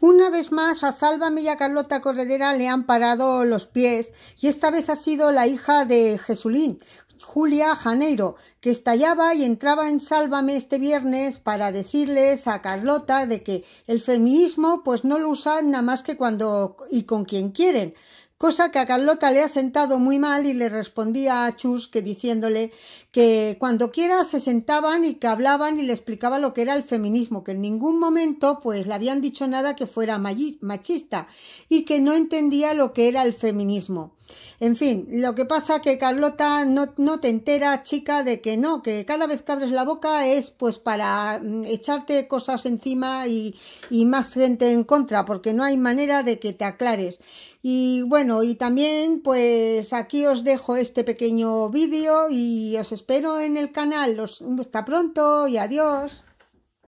Una vez más a Sálvame y a Carlota Corredera le han parado los pies y esta vez ha sido la hija de Jesulín, Julia Janeiro, que estallaba y entraba en Sálvame este viernes para decirles a Carlota de que el feminismo pues no lo usan nada más que cuando y con quien quieren, cosa que a Carlota le ha sentado muy mal y le respondía a Chus que diciéndole que cuando quiera se sentaban y que hablaban y le explicaba lo que era el feminismo, que en ningún momento pues le habían dicho nada que fuera machista y que no entendía lo que era el feminismo. En fin, lo que pasa que Carlota no, te entera, chica, de que no, que cada vez que abres la boca es pues para mm, echarte cosas encima y más gente en contra, porque no hay manera de que te aclares. Y bueno, y también pues aquí os dejo este pequeño vídeo y os espero en el canal. hasta pronto y adiós.